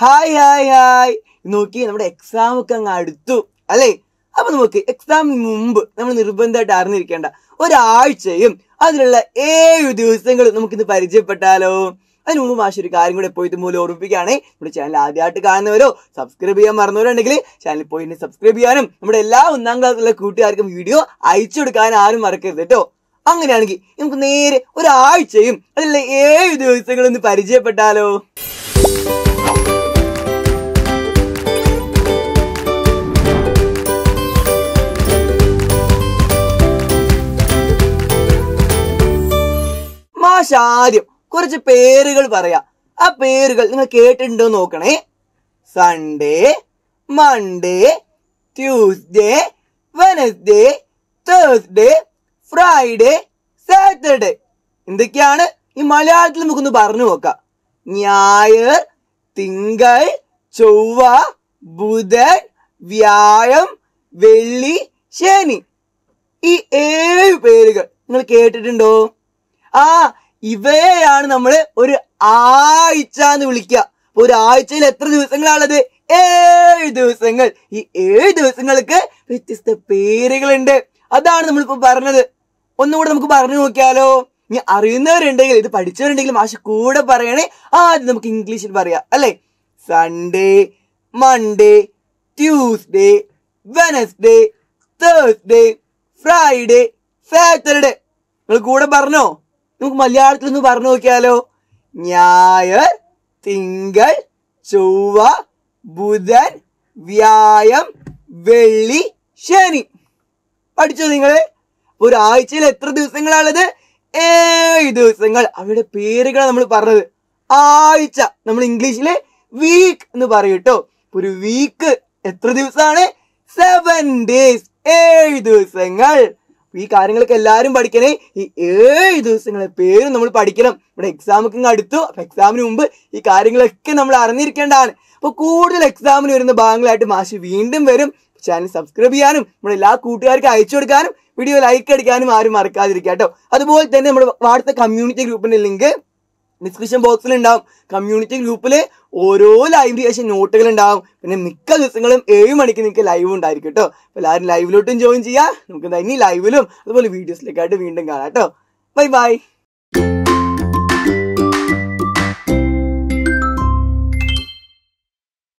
hi hi hi നോക്കി നമ്മുടെ exam ഒക്കെ അങ്ങ് അടുത്തു അല്ലേ അപ്പൊ നമുക്ക് എക്സാമിന് മുമ്പ് നമ്മൾ നിർബന്ധമായിട്ട് അറിഞ്ഞിരിക്കേണ്ട ഒരാഴ്ചയും അതിലുള്ള ഏഴ് ദിവസങ്ങളും നമുക്കിന്ന് പരിചയപ്പെട്ടാലോ അതിന് മുമ്പ് മാഷ ഒരു കാര്യം കൂടെ പോയിട്ട് മൂലം ഓർമ്മിപ്പിക്കുകയാണ് നമ്മുടെ ചാനൽ ആദ്യമായിട്ട് കാണുന്നവരോ സബ്സ്ക്രൈബ് ചെയ്യാൻ മറന്നവരുണ്ടെങ്കിൽ ചാനൽ പോയി സബ്സ്ക്രൈബ് ചെയ്യാനും നമ്മുടെ എല്ലാ ഒന്നാം ക്ലാസ്സിലുള്ള കൂട്ടുകാർക്കും വീഡിയോ അയച്ചു കൊടുക്കാനും ആരും മറക്കരുത് കേട്ടോ അങ്ങനെയാണെങ്കിൽ നമുക്ക് നേരെ ഒരാഴ്ചയും അതിലുള്ള ഏഴ് ദിവസങ്ങളും ഒന്ന് പരിചയപ്പെട്ടാലോ പക്ഷെ ആദ്യം കുറച്ച് പേരുകൾ പറയാം ആ പേരുകൾ നിങ്ങൾ കേട്ടിട്ടുണ്ടോ നോക്കണേ Sunday Monday Tuesday Wednesday Thursday Friday Saturday എന്തൊക്കെയാണ് ഈ മലയാളത്തിൽ നമുക്കൊന്ന് പറഞ്ഞു നോക്കാം ഞായർ തിങ്കൾ ചൊവ്വ ബുധൻ വ്യാഴം വെള്ളി ശനി ഈ ഏഴ് പേരുകൾ നിങ്ങൾ കേട്ടിട്ടുണ്ടോ ആ ഇവയാണ് നമ്മൾ ഒരു ആഴ്ച എന്ന് വിളിക്കുക ഒരു ആഴ്ചയിൽ എത്ര ദിവസങ്ങളാണുള്ളത് ഏഴ് ദിവസങ്ങൾ ഈ ഏഴ് ദിവസങ്ങൾക്ക് വ്യത്യസ്ത പേരുകളുണ്ട് അതാണ് നമ്മളിപ്പോ പറഞ്ഞത് ഒന്നുകൂടെ നമുക്ക് പറഞ്ഞു നോക്കിയാലോ ഇനി അറിയുന്നവരുണ്ടെങ്കിൽ ഇത് പഠിച്ചവരുണ്ടെങ്കിൽ മാഷ കൂടെ പറയണേ ആദ്യം നമുക്ക് ഇംഗ്ലീഷിൽ പറയാം അല്ലേ Sunday Monday Tuesday Wednesday Thursday Friday Saturday നിങ്ങൾ കൂടെ പറഞ്ഞോ നമുക്ക് മലയാളത്തിൽ ഒന്ന് പറഞ്ഞു നോക്കിയാലോ ഞായർ തിങ്കൾ ചൊവ്വ ബുധൻ വ്യായം വെള്ളി ശനി പഠിച്ചോ നിങ്ങൾ ഒരു ആഴ്ചയിൽ എത്ര ദിവസങ്ങളാണുള്ളത് ഏഴ് ദിവസങ്ങൾ അവയുടെ പേരുകളാണ് നമ്മൾ പറഞ്ഞത് ആഴ്ച നമ്മൾ ഇംഗ്ലീഷിൽ വീക്ക് എന്ന് പറയും കേട്ടോ ഒരു വീക്ക് എത്ര ദിവസമാണ് സെവൻ ഡേയ്സ് ഏഴ് ദിവസങ്ങൾ ഈ കാര്യങ്ങളൊക്കെ എല്ലാവരും പഠിക്കണേ ഈ ഏഴ് ദിവസങ്ങളെ പേരും നമ്മൾ പഠിക്കണം ഇവിടെ എക്സാമൊക്കെ അടുത്തു അപ്പം എക്സാമിന് മുമ്പ് ഈ കാര്യങ്ങളൊക്കെ നമ്മൾ അറിഞ്ഞിരിക്കേണ്ടതാണ് അപ്പോൾ കൂടുതൽ എക്സാമിന് വരുന്ന ഭാഗങ്ങളായിട്ട് മാഷ് വീണ്ടും വരും ചാനൽ സബ്സ്ക്രൈബ് ചെയ്യാനും നമ്മുടെ എല്ലാ കൂട്ടുകാർക്കും അയച്ചു കൊടുക്കാനും വീഡിയോ ലൈക്ക് അടിക്കാനും ആരും മറക്കാതിരിക്കുക കേട്ടോ അതുപോലെ തന്നെ നമ്മുടെ വാട്സപ്പ് കമ്മ്യൂണിറ്റി ഗ്രൂപ്പിൻ്റെ ലിങ്ക് ഡിസ്ക്രിപ്ഷൻ ബോക്സിൽ ഉണ്ടാവും കമ്മ്യൂണിറ്റി ഗ്രൂപ്പിൽ ഓരോ ലൈവ് ശേഷം നോട്ടുകൾ ഉണ്ടാവും പിന്നെ മിക്ക ദിവസങ്ങളും ഏഴ് മണിക്ക് നിങ്ങൾക്ക് ലൈവ് ഉണ്ടായിരിക്കും കേട്ടോ അപ്പോൾ എല്ലാവരും ലൈവിലോട്ടും ജോയിൻ ചെയ്യാം നമുക്ക് ഇനി ലൈവിലും അതുപോലെ വീഡിയോസിലേക്കായിട്ട് വീണ്ടും കാണാം കേട്ടോ ബൈ ബൈ